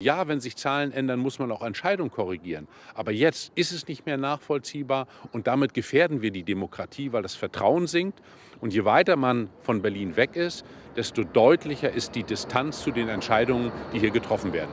Ja, wenn sich Zahlen ändern, muss man auch Entscheidungen korrigieren. Aber jetzt ist es nicht mehr nachvollziehbar und damit gefährden wir die Demokratie, weil das Vertrauen sinkt. Und je weiter man von Berlin weg ist, desto deutlicher ist die Distanz zu den Entscheidungen, die hier getroffen werden.